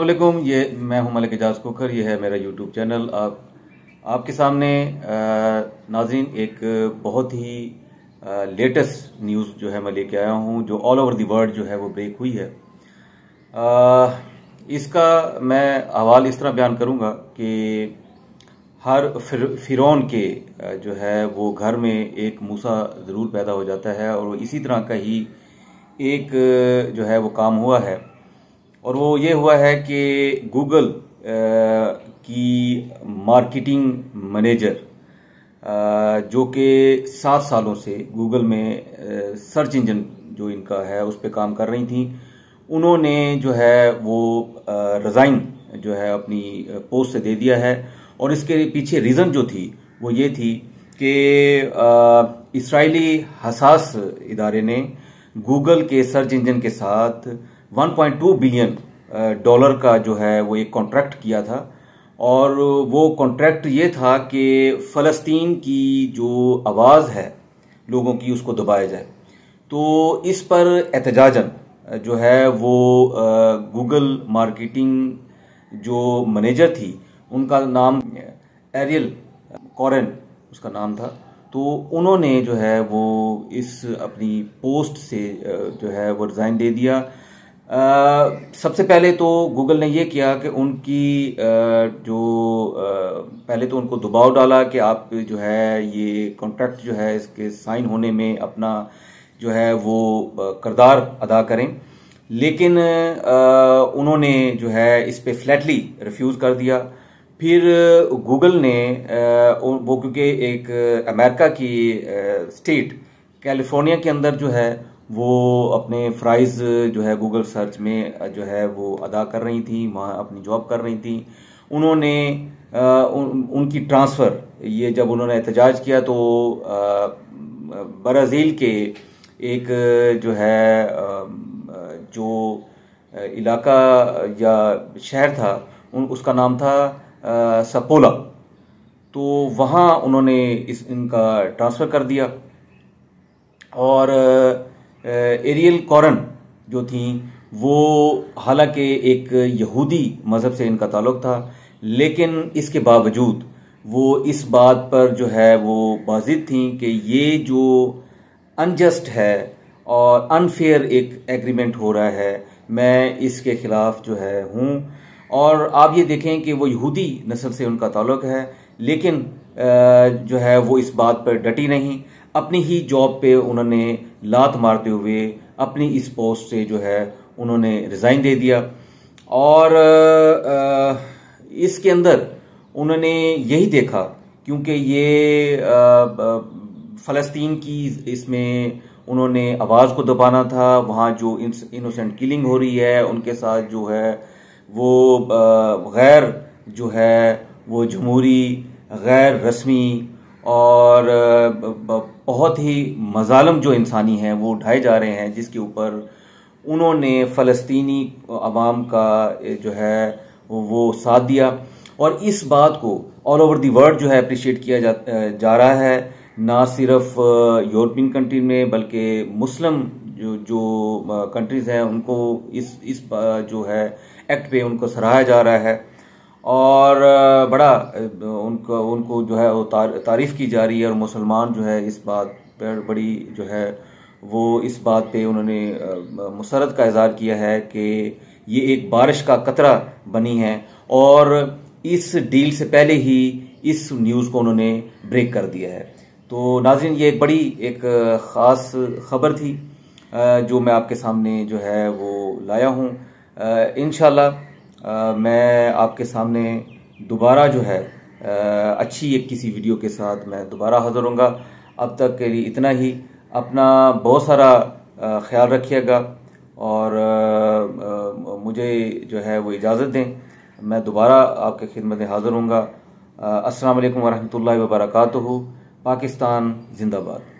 अलकुम ये मैं हूं मलिक एजाज कोखर ये है मेरा यूट्यूब चैनल आप आपके सामने नाजिन एक बहुत ही लेटेस्ट न्यूज़ जो है मैं लेके आया हूं जो ऑल ओवर दी वर्ल्ड जो है वो ब्रेक हुई है आ, इसका मैं हवाल इस तरह बयान करूंगा कि हर फिर फिरौन के जो है वो घर में एक मूसा ज़रूर पैदा हो जाता है और इसी तरह का ही एक जो है वो काम हुआ है और वो ये हुआ है कि गूगल की मार्केटिंग मैनेजर जो कि सात सालों से गूगल में सर्च इंजन जो इनका है उस पर काम कर रही थी उन्होंने जो है वो रिज़ाइन जो है अपनी पोस्ट से दे दिया है और इसके पीछे रीज़न जो थी वो ये थी कि इसराइली हसास इदारे ने गूगल के सर्च इंजन के साथ 1.2 बिलियन डॉलर का जो है वो एक कॉन्ट्रैक्ट किया था और वो कॉन्ट्रैक्ट ये था कि फ़लस्तीन की जो आवाज़ है लोगों की उसको दबाया जाए तो इस पर एहतजाजन uh, जो है वो गूगल uh, मार्केटिंग जो मैनेजर थी उनका नाम एरियल uh, कॉरन उसका नाम था तो उन्होंने जो है वो इस अपनी पोस्ट से जो है वो रिज़ाइन दे दिया सबसे पहले तो गूगल ने ये किया कि उनकी जो पहले तो उनको दबाव डाला कि आप जो है ये कॉन्ट्रैक्ट जो है इसके साइन होने में अपना जो है वो करदार अदा करें लेकिन उन्होंने जो है इस पर फ्लैटली रिफ्यूज़ कर दिया फिर गूगल ने वो क्योंकि एक अमेरिका की स्टेट कैलिफोर्निया के अंदर जो है वो अपने फ़्राइज़ जो है गूगल सर्च में जो है वो अदा कर रही थी वहाँ अपनी जॉब कर रही थी उन्होंने आ, उन, उनकी ट्रांसफ़र ये जब उन्होंने एहतजाज किया तो ब्राज़ील के एक जो है जो इलाका या शहर था उन उसका नाम था आ, सपोला तो वहाँ उन्होंने इस इनका ट्रांसफ़र कर दिया और एरियल कॉरन जो थी वो हालांकि एक यहूदी मज़हब से इनका ताल्लुक था लेकिन इसके बावजूद वो इस बात पर जो है वो बाजिद थी कि ये जो अनजस्ट है और अनफेयर एक एग्रीमेंट हो रहा है मैं इसके ख़िलाफ़ जो है हूँ और आप ये देखें कि वो यहूदी नस्ल से उनका ताल्लुक है लेकिन जो है वो इस बात पर डटी नहीं अपनी ही जॉब पे उन्होंने लात मारते हुए अपनी इस पोस्ट से जो है उन्होंने रिज़ाइन दे दिया और इसके अंदर उन्होंने यही देखा क्योंकि ये फ़लस्तीन की इसमें उन्होंने आवाज़ को दबाना था वहाँ जो इनोसेंट किलिंग हो रही है उनके साथ जो है वो गैर जो है वो जमहूरी गैर रस्मी और बहुत ही मजालम जो इंसानी हैं वो ढाए जा रहे हैं जिसके ऊपर उन्होंने फ़लस्तनी आवाम का जो है वो साथ दिया और इस बात को ऑल ओवर दी वर्ल्ड जो है अप्रिशिएट किया जा, जा रहा है ना सिर्फ यूरोपियन कंट्री में बल्कि मुस्लिम जो जो कंट्रीज़ हैं उनको इस इस जो है एक्ट पे उनको सराहा जा रहा है और बड़ा उनको उनको जो है वो तारीफ़ की जा रही है और मुसलमान जो है इस बात पर बड़ी जो है वो इस बात पे उन्होंने मसरत का इजहार किया है कि ये एक बारिश का कतरा बनी है और इस डील से पहले ही इस न्यूज़ को उन्होंने ब्रेक कर दिया है तो नाजिन ये एक बड़ी एक ख़ास खबर थी जो मैं आपके सामने जो है वो लाया हूँ इन आ, मैं आपके सामने दोबारा जो है आ, अच्छी एक किसी वीडियो के साथ मैं दोबारा हाजिर हूँ अब तक के लिए इतना ही अपना बहुत सारा ख्याल रखिएगा और आ, मुझे जो है वो इजाज़त दें मैं दोबारा आपके खिदमत हाजिर हूँ असल वरहमत ला वरकू पाकिस्तान जिंदाबाद